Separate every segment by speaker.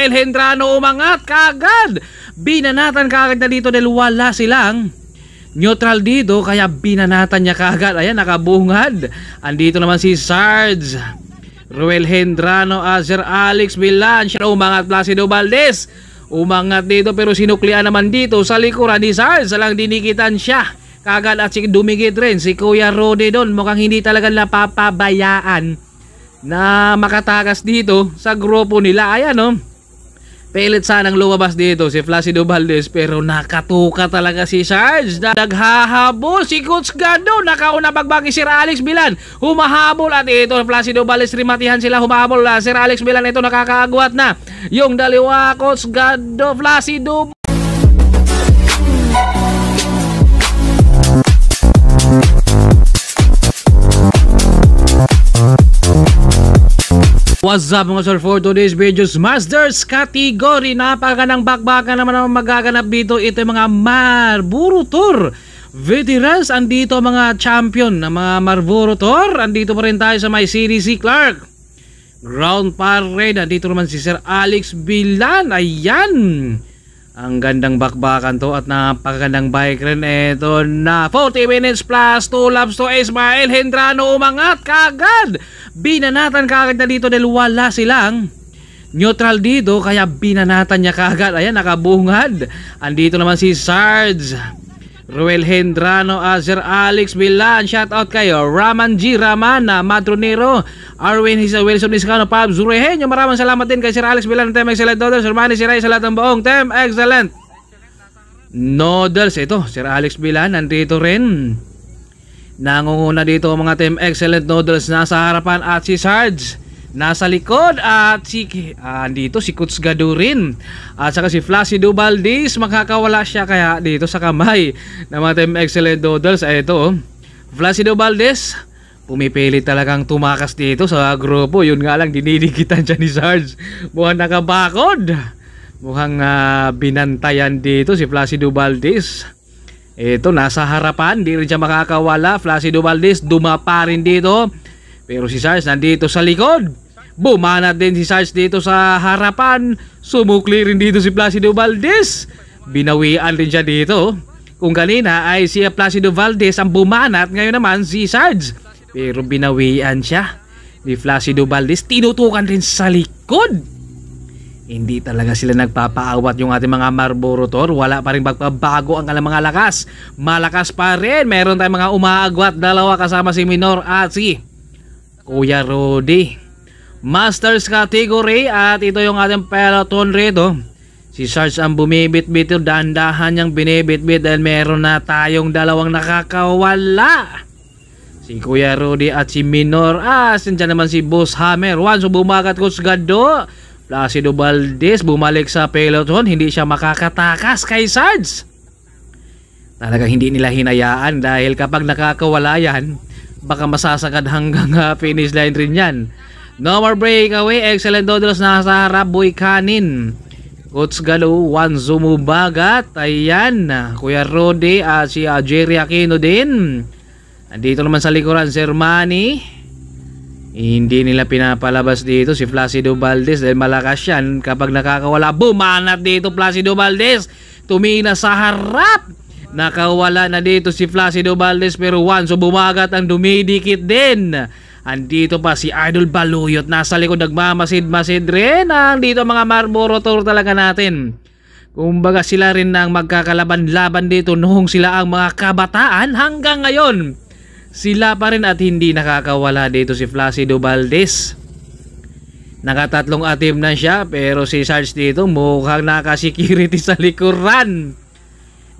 Speaker 1: dahil Hendrano umangat kagad. Binanatan kagad na dito dahil wala silang neutral dito kaya binanatan niya kagad. Ayan, nakabungad. Andito naman si Sards. Ruel Hendrano, Azer ah, Alex Villan, siya umangat Placido Valdez. Umangat dito pero sinuklian naman dito sa likuran ni Sarge. Salang dinikitan siya kagad at si dumikit rin si Kuya Rode doon mukhang hindi talaga napapabayaan na makatakas dito sa grupo nila ayan oh Pilit sanang lumabas dito si Flacido Valdez pero nakatuka talaga si Sarge naghahabol si Coach Gando. Nakauna bagbagi si Alex Bilan. Humahabol at ito Flacido Valdez rimatihan sila humahabol. si Alex Bilan ito nakakaagwat na. Yung dalawa Coach Gando Flacido What's up mga sir for today's videos Masters category Napaka ng bakbakan naman ang magaganap dito Ito yung mga Marburo Tour Veterans Andito mga champion ng mga Marburo Tour Andito pa rin tayo sa my may CDC Clark Ground Parade Andito naman si Sir Alex Bilan Ayan ang gandang bakbakan to at napakagandang bike rin ito na 40 minutes plus 2 laps to Ismael Hendrano umangat kagad binanatan kaagad na dito dahil wala silang neutral dito kaya binanatan niya kaagad ayan nakabungad andito naman si Sards Ruel Hendrano, Azer ah, Alex Milan, shout out kayo. Raman G, Ramana, ah, Madronero, Arwin Hisa, Wilson Niscano, Pabs, Ruehenyo. Maraming salamat din kay Sir Alex Milan, Tem Excellent Noodles, Hermani Siray sa lahat ng buong Tem Excellent Noodles. Ito, Sir Alex Milan, nandito rin. Nangunguna dito mga team Excellent Noodles nasa harapan at si Sarge nasa likod at si uh, ah, dito si Coach Gadurin at saka si Flashy Dubaldis makakawala siya kaya dito sa kamay ng mga team Excellent Noodles ay ito oh. Flashy Dubaldis pumipilit talagang tumakas dito sa grupo yun nga lang dinidikitan siya ni Sarge mukhang nakabakod mukhang uh, binantayan dito si Flashy Dubaldis ito, nasa harapan. Di rin siya makakawala. Flacido Valdez dumapa rin dito. Pero si Sarge nandito sa likod. Bumanat din si Sarge dito sa harapan. Sumukli rin dito si Placido Valdez. Binawian rin siya dito. Kung kanina ay si Placido Valdez ang bumanat. Ngayon naman si Sarge. Pero binawian siya ni Flacido Valdez. Tinutukan rin sa likod. Hindi talaga sila nagpapaawat yung ating mga Marlboro Tor. Wala pa rin pagbabago ang kanilang mga lakas. Malakas pa rin. Meron tayong mga umaagwat. Dalawa kasama si Minor at si Kuya Rudy. Masters category at ito yung ating peloton rito. Si Sarge ang bumibitbit yung dandahan niyang binibitbit dahil meron na tayong dalawang nakakawala. Si Kuya Rudy at si Minor. Ah, sindyan naman si Boss Hammer. Once bumagat ko sa gado. Placido Valdez bumalik sa peloton, hindi siya makakatakas kay Sarge. Talagang hindi nila hinayaan dahil kapag nakakawala yan, baka masasagad hanggang uh, finish line rin yan. No more breakaway, excellent dodos na sa harap, Boy Kanin. Coach Galo, Juan Zumubagat, ayan, Kuya Rode at ah, si uh, Jerry Aquino din. Andito naman sa likuran, Sir Manny. Hindi nila pinapalabas dito si Placido Valdez dahil malakas yan. Kapag nakakawala, bumanat dito Placido Valdez. Tumina sa harap. Nakawala na dito si Placido Valdez pero once bumagat ang dumidikit din. Andito pa si Idol Baluyot nasa likod nagmamasid-masid rin. Andito mga Marlboro Tour talaga natin. Kumbaga sila rin ang magkakalaban-laban dito noong sila ang mga kabataan hanggang ngayon. Sila pa rin at hindi nakakawala dito si Flacido Valdez. Nakatatlong atim na siya pero si Sarge dito mukhang naka-security sa likuran.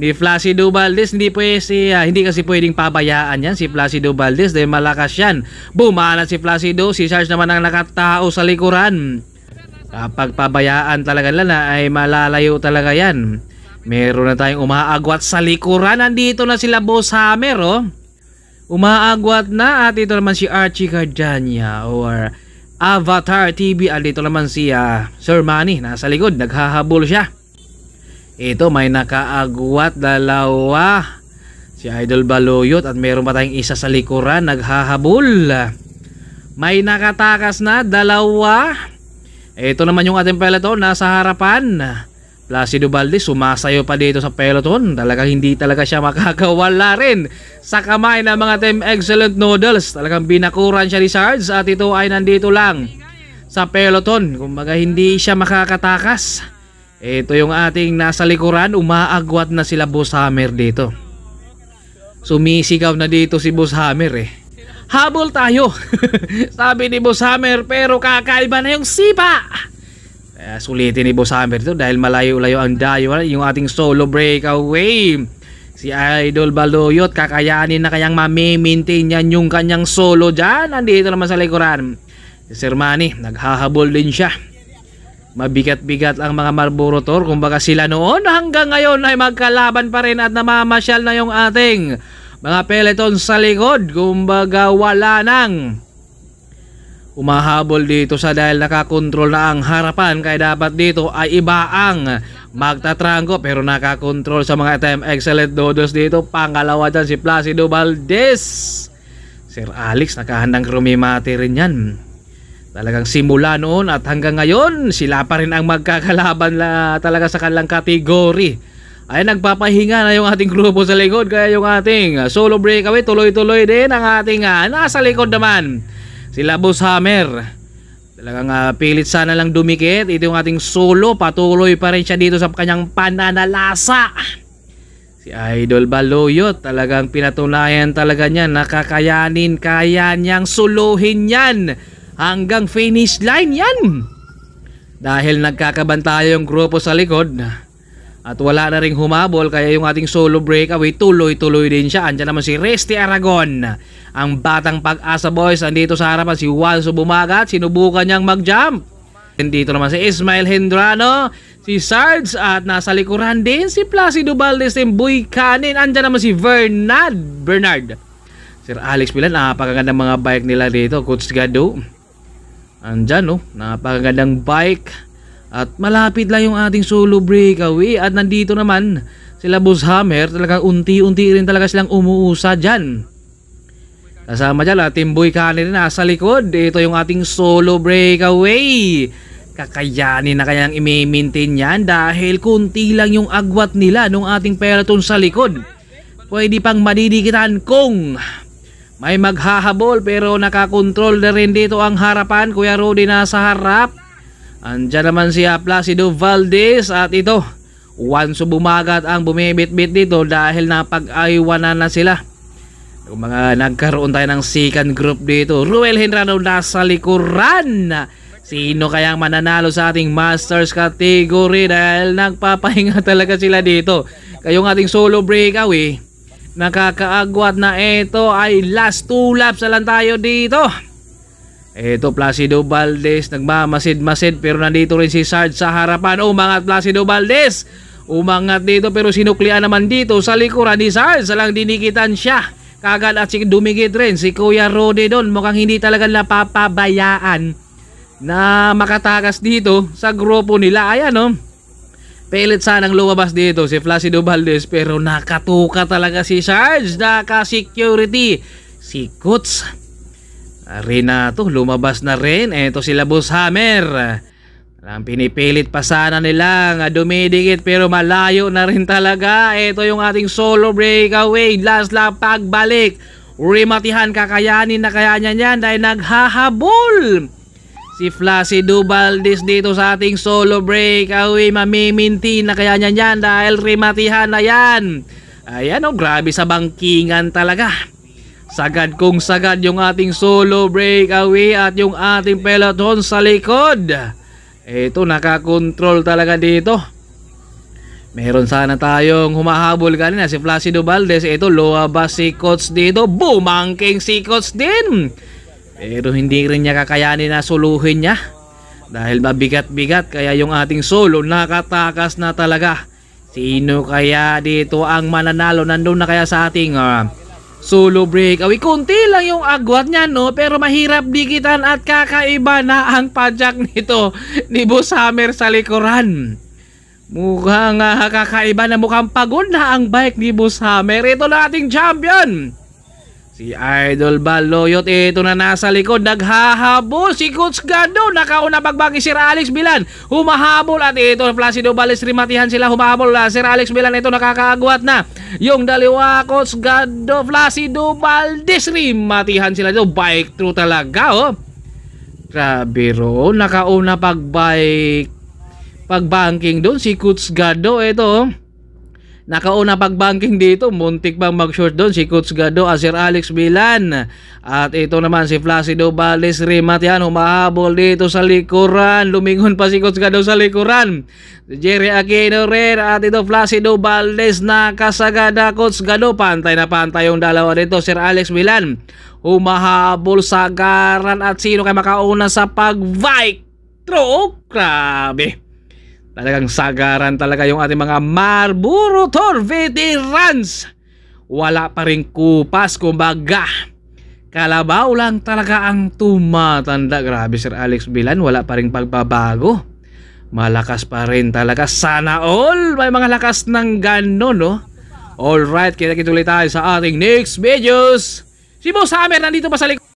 Speaker 1: Ni Flacido Valdez hindi pwede, uh, ah, hindi kasi pwedeng pabayaan yan si Flacido Valdez dahil malakas yan. Bumala si Flacido, si Sarge naman ang nakatao sa likuran. Kapag pabayaan talaga nila ay malalayo talaga yan. Meron na tayong umaagwat sa likuran. Nandito na sila Boss Hammer oh. Umaagwat na at ito naman si Archie Cardania or Avatar TV at ito naman si uh, Sir Manny nasa likod naghahabol siya. Ito may nakaagwat dalawa si Idol Baloyot at meron pa tayong isa sa likuran naghahabol. May nakatakas na dalawa. Ito naman yung ating peleton nasa harapan. Placido Valdez sumasayo pa dito sa peloton. Talagang hindi talaga siya makakawala rin sa kamay ng mga Team Excellent Noodles. Talagang binakuran siya ni Sarge at ito ay nandito lang sa peloton. Kumbaga hindi siya makakatakas. Ito yung ating nasa likuran. Umaagwat na sila Boss Hammer dito. Sumisigaw na dito si Boss Hammer eh. Habol tayo! Sabi ni Boss Hammer pero kakaiba na yung sipa! Uh, sulitin ni Boss Hammer ito dahil malayo-layo ang dayo ah. yung ating solo breakaway. Si Idol Baloyot kakayanin na kayang ma-maintain yan yung kanyang solo dyan. Nandito naman sa likuran. Si Sir Manny, naghahabol din siya. Mabigat-bigat ang mga Marlboro Tor. Kumbaga sila noon hanggang ngayon ay magkalaban pa rin at namamasyal na yung ating mga peleton sa likod. Kumbaga wala nang umahabol dito sa dahil nakakontrol na ang harapan kaya dapat dito ay iba ang magtatranggo pero nakakontrol sa mga time excellent dodos dito pangalawa dyan si Placido Valdez Sir Alex nakahandang rumimati rin yan talagang simula noon at hanggang ngayon sila pa rin ang magkakalaban la, talaga sa kanilang kategory ay nagpapahinga na yung ating grupo sa likod kaya yung ating solo breakaway tuloy-tuloy din ang ating ah, nasa likod naman si Boss Hammer. Talagang uh, pilit sana lang dumikit. Ito yung ating solo. Patuloy pa rin siya dito sa kanyang pananalasa. Si Idol Baloyot. Talagang pinatunayan talaga niya. Nakakayanin. Kaya niyang suluhin yan. Hanggang finish line yan. Dahil nagkakabantayo yung grupo sa likod. At wala na ring humabol kaya yung ating solo breakaway tuloy-tuloy din siya. Andiyan naman si Resty Aragon. Ang batang pag-asa boys andito sa harapan si Juan Walso bumagat. Sinubukan niyang mag-jump. Dito naman si Ismail Hendrano, si Sards at nasa likuran din si Placido Valdez ng Buy Andiyan naman si Bernard. Bernard. Sir Alex Pilan, napakagandang mga bike nila dito. Coach Gado. Andiyan no, oh, napakagandang bike. At malapit lang yung ating solo breakaway ah, at nandito naman sila Boss Hammer talagang unti-unti rin talaga silang umuusa dyan. Kasama dyan at ah, Team Boy Kanin na ah, sa likod. Ito yung ating solo breakaway. Kakayanin na kayang i-maintain yan dahil kunti lang yung agwat nila nung ating peloton sa likod. Pwede pang madidikitan kung may maghahabol pero nakakontrol na rin dito ang harapan. Kuya Rudy nasa harap. Andiyan naman si Placido Valdez at ito, once bumagat ang bumibitbit dito dahil napag-aywanan na sila. Kung mga nagkaroon tayo ng second group dito, Ruel Henrano nasa likuran. Sino kaya mananalo sa ating Masters category dahil nagpapahinga talaga sila dito. Kayong ating solo breakaway, eh, nakakaagwat na ito ay last two laps na lang tayo dito. Ito Placido Valdez nagmamasid-masid pero nandito rin si Sarge sa harapan. Umangat Placido Valdez. Umangat dito pero sinuklian naman dito sa likuran ni Sarge. Salang dinikitan siya. Kagad at si dumikit rin si Kuya Rode doon. Mukhang hindi talaga napapabayaan na makatakas dito sa grupo nila. Ayan o. Oh. Pelit sanang lumabas dito si Placido Valdez pero nakatuka talaga si Sarge. Naka-security. Si Kutz to, lumabas na rin. Ito sila Boss Hammer. Alam, pinipilit pa sana nilang dumidikit pero malayo na rin talaga. Ito yung ating solo breakaway. Last lap pagbalik. Rimatihan kakayanin na kaya niya niyan dahil naghahabol. Si Flacido Valdez dito sa ating solo breakaway. Mamiminti na kaya niya niyan dahil rimatihan na yan. Ayan o, oh, grabe sa bangkingan talaga. Sagad kong sagad yung ating solo breakaway at yung ating peloton sa likod. Ito, nakakontrol talaga dito. Meron sana tayong humahabol kanina si Placido Valdez. Ito, luwabas si Coach dito. Bumangking si Coach din. Pero hindi rin niya kakayanin na suluhin niya. Dahil mabigat-bigat kaya yung ating solo nakatakas na talaga. Sino kaya dito ang mananalo? Nandun na kaya sa ating... Uh, Solo break. Awi, konti lang yung agwat niya, no? Pero mahirap dikitan at kakaiba na ang padjak nito ni Boss Hammer sa likuran. Mukhang uh, kakaiba na mukhang pagod na ang bike ni Boss Hammer. Ito na ating champion! Si Idol Baloyot, ito na nasa likod. Naghahabol si Coach Gando. Nakauna pagbagi si Alex Bilan. Humahabol at ito, Placido Balis, rimatihan sila. Humahabol na si Alex Bilan. Ito nakakaagwat na. Yung dalawa, Coach Gando, Placido Valdez, rimatihan sila. Ito, bike through talaga, oh. Grabe ro, nakauna pag bike, pag banking doon si Coach Gando. Ito, oh. Nakauna pag-banking dito, muntik bang mag-short doon si Coach Gado, ah, Sir Alex Bilan. At ito naman si Flacido Valdez Rimat yan, humahabol dito sa likuran. Lumingon pa si Coach Gado sa likuran. Jerry Aquino rin at ito Flacido Valdez nakasagada Coach Gado. Pantay na pantay yung dalawa dito, Sir Alex Bilan. Humahabol sa garan at sino kay makauna sa pag-vike. True, oh, grabe. Talagang sagaran talaga yung ating mga Marburo Tor veterans. Wala pa rin kupas kumbaga. Kalabaw lang talaga ang tumatanda. Grabe Sir Alex Bilan, wala pa rin pagbabago. Malakas pa rin talaga. Sana all may mga lakas ng gano'n, no? Alright, kita-kita ulit tayo sa ating next videos. Si Boss Hammer, nandito pa sa likod.